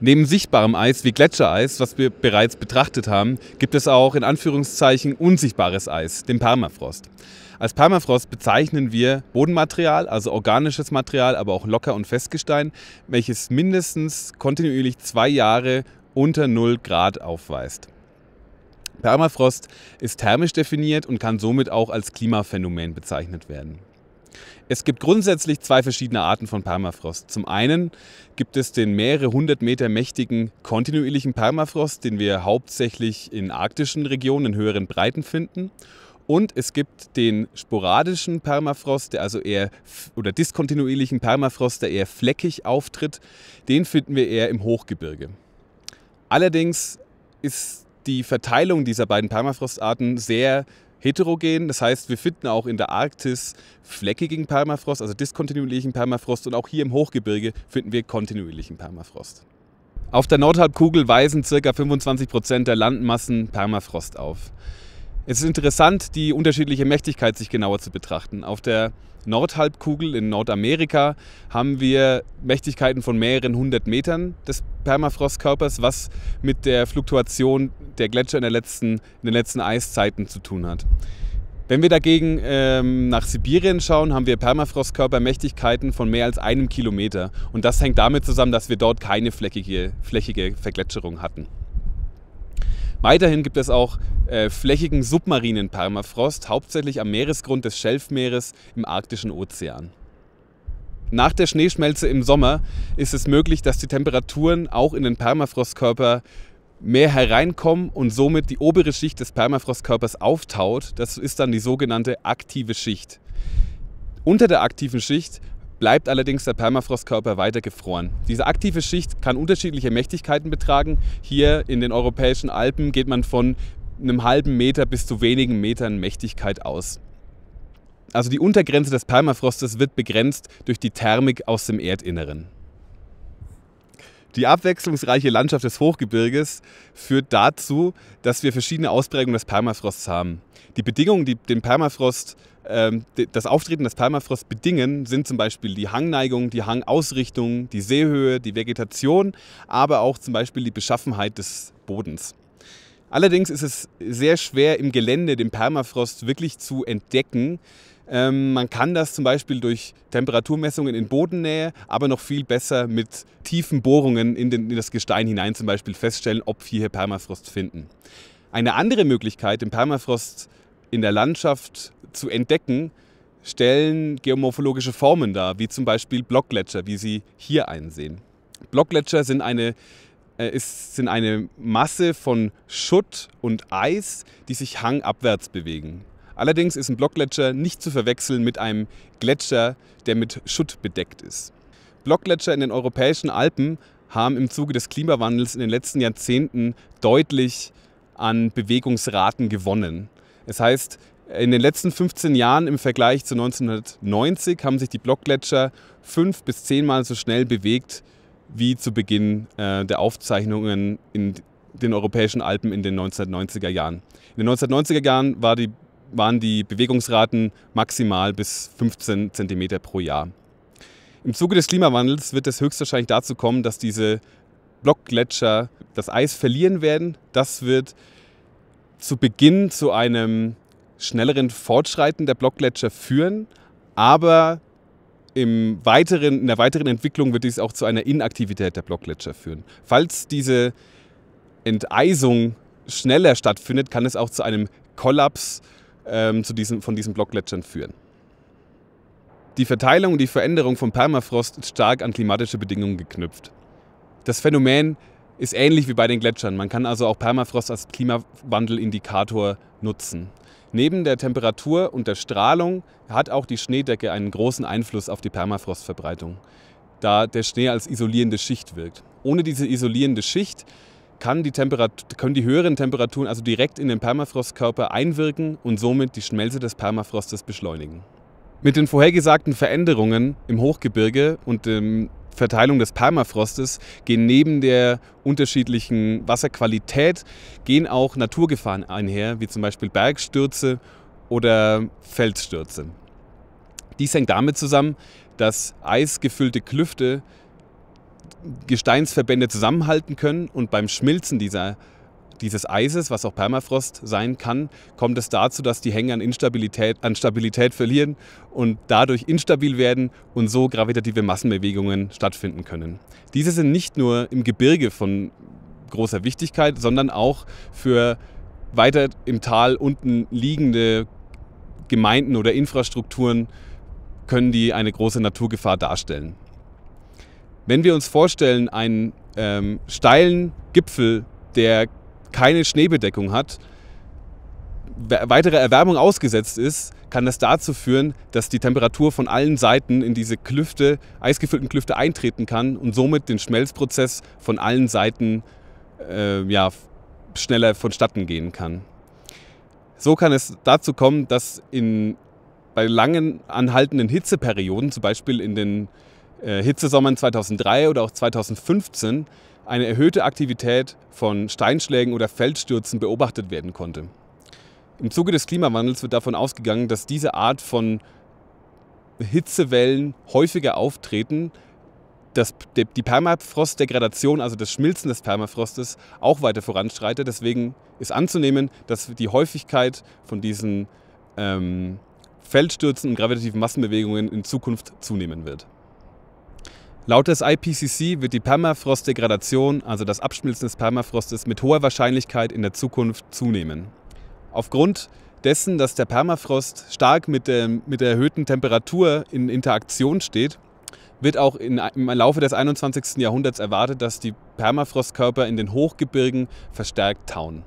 Neben sichtbarem Eis wie Gletschereis, was wir bereits betrachtet haben, gibt es auch in Anführungszeichen unsichtbares Eis, den Permafrost. Als Permafrost bezeichnen wir Bodenmaterial, also organisches Material, aber auch Locker- und Festgestein, welches mindestens kontinuierlich zwei Jahre unter 0 Grad aufweist. Permafrost ist thermisch definiert und kann somit auch als Klimaphänomen bezeichnet werden. Es gibt grundsätzlich zwei verschiedene Arten von Permafrost. Zum einen gibt es den mehrere hundert Meter mächtigen kontinuierlichen Permafrost, den wir hauptsächlich in arktischen Regionen in höheren Breiten finden. Und es gibt den sporadischen Permafrost, der also eher oder diskontinuierlichen Permafrost, der eher fleckig auftritt. Den finden wir eher im Hochgebirge. Allerdings ist die Verteilung dieser beiden Permafrostarten sehr heterogen. Das heißt, wir finden auch in der Arktis fleckigen Permafrost, also diskontinuierlichen Permafrost und auch hier im Hochgebirge finden wir kontinuierlichen Permafrost. Auf der Nordhalbkugel weisen ca. 25% Prozent der Landmassen Permafrost auf. Es ist interessant, die unterschiedliche Mächtigkeit sich genauer zu betrachten. Auf der Nordhalbkugel in Nordamerika haben wir Mächtigkeiten von mehreren hundert Metern des Permafrostkörpers, was mit der Fluktuation der Gletscher in, der letzten, in den letzten Eiszeiten zu tun hat. Wenn wir dagegen ähm, nach Sibirien schauen, haben wir Permafrostkörpermächtigkeiten von mehr als einem Kilometer. Und das hängt damit zusammen, dass wir dort keine flächige, flächige Vergletscherung hatten. Weiterhin gibt es auch äh, flächigen submarinen Permafrost, hauptsächlich am Meeresgrund des Schelfmeeres im Arktischen Ozean. Nach der Schneeschmelze im Sommer ist es möglich, dass die Temperaturen auch in den Permafrostkörper mehr hereinkommen und somit die obere Schicht des Permafrostkörpers auftaut. Das ist dann die sogenannte aktive Schicht. Unter der aktiven Schicht bleibt allerdings der Permafrostkörper weiter gefroren. Diese aktive Schicht kann unterschiedliche Mächtigkeiten betragen. Hier in den europäischen Alpen geht man von einem halben Meter bis zu wenigen Metern Mächtigkeit aus. Also die Untergrenze des Permafrostes wird begrenzt durch die Thermik aus dem Erdinneren. Die abwechslungsreiche Landschaft des Hochgebirges führt dazu, dass wir verschiedene Ausprägungen des Permafrosts haben. Die Bedingungen, die den Permafrost ähm, das Auftreten des Permafrost bedingen, sind zum Beispiel die Hangneigung, die Hangausrichtung, die Seehöhe, die Vegetation, aber auch zum Beispiel die Beschaffenheit des Bodens. Allerdings ist es sehr schwer im Gelände den Permafrost wirklich zu entdecken. Ähm, man kann das zum Beispiel durch Temperaturmessungen in Bodennähe, aber noch viel besser mit tiefen Bohrungen in, den, in das Gestein hinein zum Beispiel feststellen, ob wir hier Permafrost finden. Eine andere Möglichkeit, den Permafrost zu in der Landschaft zu entdecken, stellen geomorphologische Formen dar, wie zum Beispiel Blockgletscher, wie Sie hier einsehen. Blockgletscher sind eine, äh, ist, sind eine Masse von Schutt und Eis, die sich hangabwärts bewegen. Allerdings ist ein Blockgletscher nicht zu verwechseln mit einem Gletscher, der mit Schutt bedeckt ist. Blockgletscher in den europäischen Alpen haben im Zuge des Klimawandels in den letzten Jahrzehnten deutlich an Bewegungsraten gewonnen. Das heißt, in den letzten 15 Jahren im Vergleich zu 1990 haben sich die Blockgletscher fünf bis zehnmal so schnell bewegt wie zu Beginn äh, der Aufzeichnungen in den europäischen Alpen in den 1990er Jahren. In den 1990er Jahren war die, waren die Bewegungsraten maximal bis 15 cm pro Jahr. Im Zuge des Klimawandels wird es höchstwahrscheinlich dazu kommen, dass diese Blockgletscher das Eis verlieren werden. Das wird zu Beginn zu einem schnelleren Fortschreiten der Blockgletscher führen, aber im weiteren, in der weiteren Entwicklung wird dies auch zu einer Inaktivität der Blockgletscher führen. Falls diese Enteisung schneller stattfindet, kann es auch zu einem Kollaps ähm, zu diesem, von diesen Blockgletschern führen. Die Verteilung und die Veränderung von Permafrost ist stark an klimatische Bedingungen geknüpft. Das Phänomen ist ähnlich wie bei den Gletschern. Man kann also auch Permafrost als Klimawandelindikator nutzen. Neben der Temperatur und der Strahlung hat auch die Schneedecke einen großen Einfluss auf die Permafrostverbreitung, da der Schnee als isolierende Schicht wirkt. Ohne diese isolierende Schicht die können die höheren Temperaturen also direkt in den Permafrostkörper einwirken und somit die Schmelze des Permafrostes beschleunigen. Mit den vorhergesagten Veränderungen im Hochgebirge und dem Verteilung des Permafrostes gehen neben der unterschiedlichen Wasserqualität gehen auch Naturgefahren einher, wie zum Beispiel Bergstürze oder Felsstürze. Dies hängt damit zusammen, dass eisgefüllte Klüfte Gesteinsverbände zusammenhalten können und beim Schmilzen dieser dieses Eises, was auch Permafrost sein kann, kommt es dazu, dass die Hänge an, Instabilität, an Stabilität verlieren und dadurch instabil werden und so gravitative Massenbewegungen stattfinden können. Diese sind nicht nur im Gebirge von großer Wichtigkeit, sondern auch für weiter im Tal unten liegende Gemeinden oder Infrastrukturen können die eine große Naturgefahr darstellen. Wenn wir uns vorstellen, einen ähm, steilen Gipfel, der keine Schneebedeckung hat, weitere Erwärmung ausgesetzt ist, kann das dazu führen, dass die Temperatur von allen Seiten in diese Klüfte, eisgefüllten Klüfte eintreten kann und somit den Schmelzprozess von allen Seiten äh, ja, schneller vonstatten gehen kann. So kann es dazu kommen, dass in, bei langen anhaltenden Hitzeperioden, zum Beispiel in den äh, Hitzesommern 2003 oder auch 2015, eine erhöhte Aktivität von Steinschlägen oder Feldstürzen beobachtet werden konnte. Im Zuge des Klimawandels wird davon ausgegangen, dass diese Art von Hitzewellen häufiger auftreten, dass die Permafrostdegradation, also das Schmilzen des Permafrostes, auch weiter voranschreitet. Deswegen ist anzunehmen, dass die Häufigkeit von diesen ähm, Feldstürzen und gravitativen Massenbewegungen in Zukunft zunehmen wird. Laut des IPCC wird die Permafrostdegradation, also das Abschmilzen des Permafrostes, mit hoher Wahrscheinlichkeit in der Zukunft zunehmen. Aufgrund dessen, dass der Permafrost stark mit der, mit der erhöhten Temperatur in Interaktion steht, wird auch in, im Laufe des 21. Jahrhunderts erwartet, dass die Permafrostkörper in den Hochgebirgen verstärkt tauen.